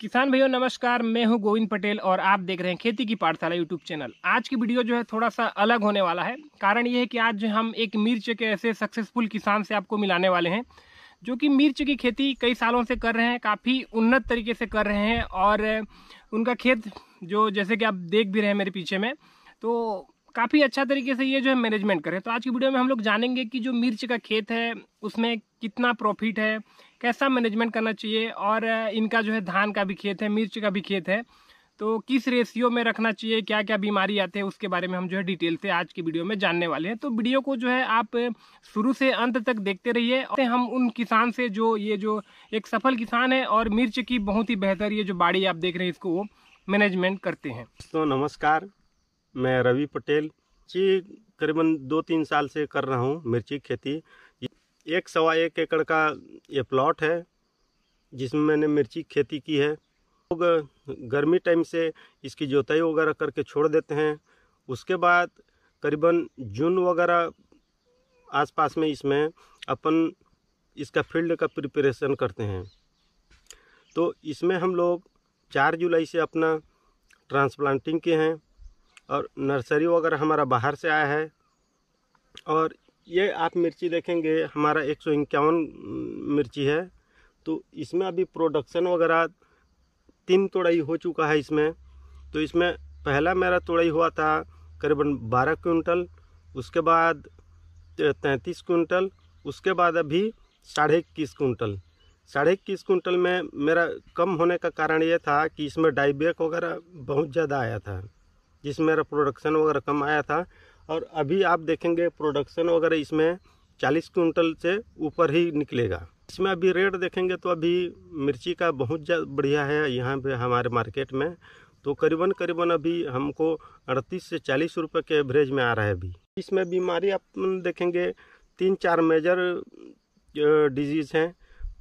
किसान भैया नमस्कार मैं हूं गोविंद पटेल और आप देख रहे हैं खेती की पाठशाला यूट्यूब चैनल आज की वीडियो जो है थोड़ा सा अलग होने वाला है कारण ये है कि आज हम एक मिर्च के ऐसे सक्सेसफुल किसान से आपको मिलाने वाले हैं जो कि मिर्च की खेती कई सालों से कर रहे हैं काफ़ी उन्नत तरीके से कर रहे हैं और उनका खेत जो जैसे कि आप देख भी रहे हैं मेरे पीछे में तो काफ़ी अच्छा तरीके से ये जो है मैनेजमेंट करें तो आज की वीडियो में हम लोग जानेंगे कि जो मिर्च का खेत है उसमें कितना प्रॉफिट है कैसा मैनेजमेंट करना चाहिए और इनका जो है धान का भी खेत है मिर्च का भी खेत है तो किस रेशियो में रखना चाहिए क्या क्या बीमारी आते हैं उसके बारे में हम जो है डिटेल से आज की वीडियो में जानने वाले हैं तो वीडियो को जो है आप शुरू से अंत तक देखते रहिए और हम उन किसान से जो ये जो एक सफल किसान है और मिर्च की बहुत ही बेहतर ये जो बाड़ी आप देख रहे हैं इसको वो मैनेजमेंट करते हैं तो नमस्कार मैं रवि पटेल जी करीबन दो तीन साल से कर रहा हूँ मिर्ची खेती एक सवा एक एकड़ का ये प्लॉट है जिसमें मैंने मिर्ची खेती की है लोग तो गर्मी टाइम से इसकी जोताई वगैरह करके छोड़ देते हैं उसके बाद करीबन जून वगैरह आसपास में इसमें अपन इसका फील्ड का प्रिपरेशन करते हैं तो इसमें हम लोग चार जुलाई से अपना ट्रांसप्लांटिंग के हैं और नर्सरी वगैरह हमारा बाहर से आया है और ये आप मिर्ची देखेंगे हमारा एक सौ इक्यावन मिर्ची है तो इसमें अभी प्रोडक्शन वगैरह तीन तोड़ाई हो चुका है इसमें तो इसमें पहला मेरा तोड़ाई हुआ था करीबन बारह क्विंटल उसके बाद तैंतीस क्विंटल उसके बाद अभी साढ़े इक्कीस क्विंटल साढ़े इक्कीस क्विंटल में मेरा कम होने का कारण ये था कि इसमें डाइबेक वगैरह बहुत ज़्यादा आया था जिसमें मेरा प्रोडक्शन वगैरह कम आया था और अभी आप देखेंगे प्रोडक्शन वगैरह इसमें चालीस कुंटल से ऊपर ही निकलेगा इसमें अभी रेट देखेंगे तो अभी मिर्ची का बहुत ज्यादा बढ़िया है यहाँ पे हमारे मार्केट में तो करीबन करीबन अभी हमको 38 से 40 रुपए के एवरेज में आ रहा है अभी इसमें बीमारी आप देखेंगे तीन चार मेजर डिजीज़ हैं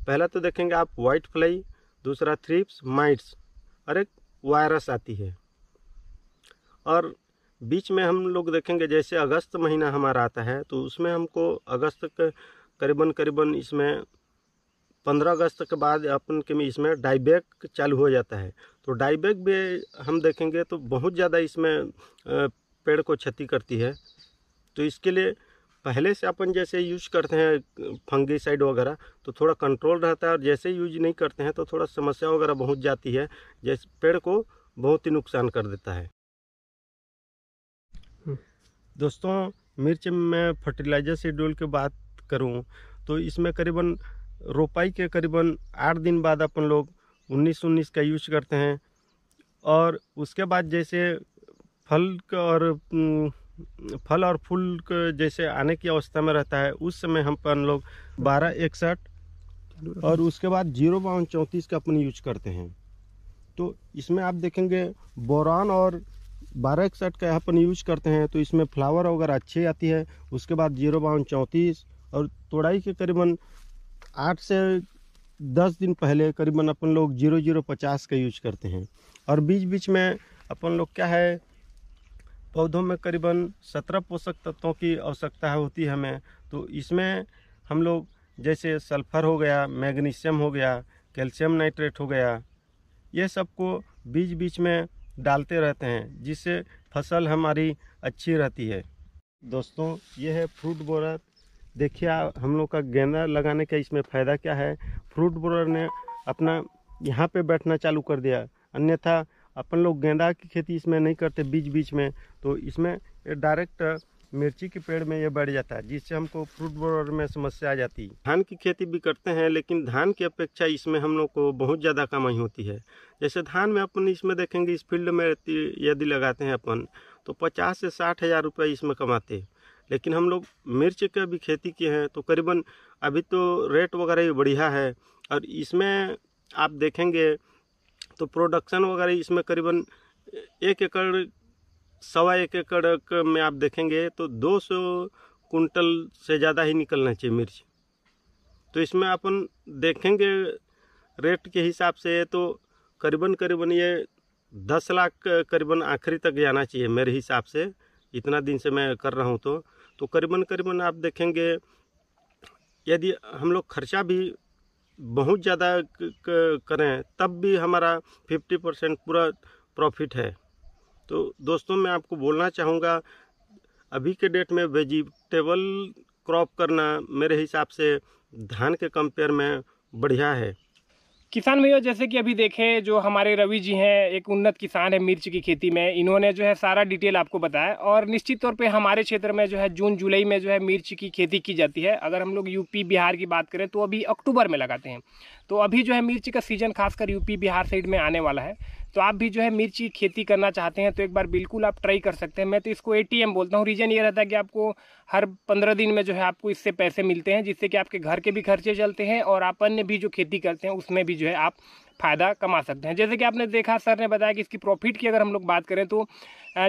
पहला तो देखेंगे आप वाइट फ्लाई दूसरा थ्रिप्स माइट्स और एक वायरस आती है और बीच में हम लोग देखेंगे जैसे अगस्त महीना हमारा आता है तो उसमें हमको अगस्त के करीबन करीबन इसमें पंद्रह अगस्त के बाद अपन के में इसमें डाइबैक चालू हो जाता है तो डाइबैक भी हम देखेंगे तो बहुत ज़्यादा इसमें पेड़ को क्षति करती है तो इसके लिए पहले से अपन जैसे यूज करते हैं फंगीसाइड वगैरह तो थोड़ा कंट्रोल रहता है और जैसे यूज नहीं करते हैं तो थोड़ा समस्या वगैरह बहुत जाती है जैसे पेड़ को बहुत ही नुकसान कर देता है दोस्तों मिर्च में फर्टिलाइजर शेड्यूल की बात करूं तो इसमें करीबन रोपाई के करीबन आठ दिन बाद अपन लोग उन्नीस उन्नीस का यूज करते हैं और उसके बाद जैसे फल और फल और फूल जैसे आने की अवस्था में रहता है उस समय हम अपन लोग बारह इकसठ और उसके बाद जीरो बावन चौंतीस का अपन यूज करते हैं तो इसमें आप देखेंगे बोरान और बारह इकसठ का अपन यूज करते हैं तो इसमें फ्लावर वगैरह अच्छी आती है उसके बाद जीरो बावन चौंतीस और तोड़ाई के करीबन आठ से दस दिन पहले करीबन अपन लोग जीरो जीरो पचास का यूज करते हैं और बीच बीच में अपन लोग क्या है पौधों में करीबन सत्रह पोषक तत्वों की आवश्यकता होती है हमें तो इसमें हम लोग जैसे सल्फर हो गया मैग्नीशियम हो गया कैल्शियम नाइट्रेट हो गया ये सबको बीच बीच में डालते रहते हैं जिससे फसल हमारी अच्छी रहती है दोस्तों ये है फ्रूट बोरर देखिए हम लोग का गेंदा लगाने का इसमें फ़ायदा क्या है फ्रूट बोरर ने अपना यहाँ पे बैठना चालू कर दिया अन्यथा अपन लोग गेंदा की खेती इसमें नहीं करते बीच बीच में तो इसमें डायरेक्ट मिर्ची के पेड़ में ये बढ़ जाता है जिससे हमको फ्रूट बोर में समस्या आ जाती है धान की खेती भी करते हैं लेकिन धान की अपेक्षा इसमें हम लोग को बहुत ज़्यादा कमाई होती है जैसे धान में अपन इसमें देखेंगे इस फील्ड में यदि लगाते हैं अपन तो पचास से साठ हज़ार रुपये इसमें कमाते हैं लेकिन हम लोग मिर्च के भी खेती किए हैं तो करीबन अभी तो रेट वगैरह बढ़िया है और इसमें आप देखेंगे तो प्रोडक्शन वगैरह इसमें करीबन एक एकड़ सवा एक एकड़ में आप देखेंगे तो 200 कुंटल से ज़्यादा ही निकलना चाहिए मिर्च तो इसमें अपन देखेंगे रेट के हिसाब से तो करीबन करीबन ये दस लाख करीबन आखिरी तक जाना चाहिए मेरे हिसाब से इतना दिन से मैं कर रहा हूँ तो तो करीबन करीबन आप देखेंगे यदि हम लोग खर्चा भी बहुत ज़्यादा करें तब भी हमारा फिफ्टी परसेंट पूरा प्रॉफिट है तो दोस्तों मैं आपको बोलना चाहूँगा अभी के डेट में वेजिटेबल क्रॉप करना मेरे हिसाब से धान के कंपेयर में बढ़िया है किसान भैया जैसे कि अभी देखें जो हमारे रवि जी हैं एक उन्नत किसान है मिर्च की खेती में इन्होंने जो है सारा डिटेल आपको बताया और निश्चित तौर पे हमारे क्षेत्र में जो है जून जुलाई में जो है मिर्च की खेती की जाती है अगर हम लोग यूपी बिहार की बात करें तो अभी अक्टूबर में लगाते हैं तो अभी जो है मिर्च का सीज़न खासकर यूपी बिहार साइड में आने वाला है तो आप भी जो है मिर्ची खेती करना चाहते हैं तो एक बार बिल्कुल आप ट्राई कर सकते हैं मैं तो इसको एटीएम बोलता हूँ रीज़न ये रहता है कि आपको हर पंद्रह दिन में जो है आपको इससे पैसे मिलते हैं जिससे कि आपके घर के भी खर्चे चलते हैं और आप अन्य भी जो खेती करते हैं उसमें भी जो है आप फ़ायदा कमा सकते हैं जैसे कि आपने देखा सर ने बताया कि इसकी प्रॉफिट की अगर हम लोग बात करें तो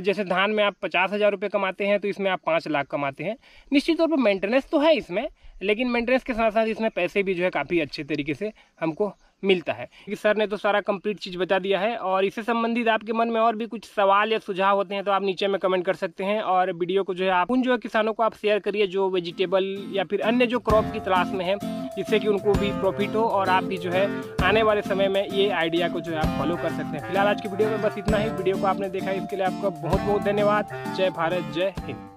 जैसे धान में आप पचास हज़ार रुपये कमाते हैं तो इसमें आप पाँच लाख कमाते हैं निश्चित तौर पर मेंटेनेंस तो है इसमें लेकिन मेंटेनेंस के साथ साथ इसमें पैसे भी जो है काफ़ी अच्छे तरीके से हमको मिलता है सर ने तो सारा कंप्लीट चीज़ बता दिया है और इससे संबंधित आपके मन में और भी कुछ सवाल या सुझाव होते हैं तो आप नीचे में कमेंट कर सकते हैं और वीडियो को जो है आप उन जो है किसानों को आप शेयर करिए जो वेजिटेबल या फिर अन्य जो क्रॉप की तलाश में है जिससे कि उनको भी प्रॉफिट हो और आप भी जो है आने वाले समय में ये आइडिया को जो है आप फॉलो कर सकते हैं फिलहाल आज की वीडियो में बस इतना ही वीडियो को आपने देखा इसके लिए आपका बहुत बहुत धन्यवाद जय भारत जय हिंद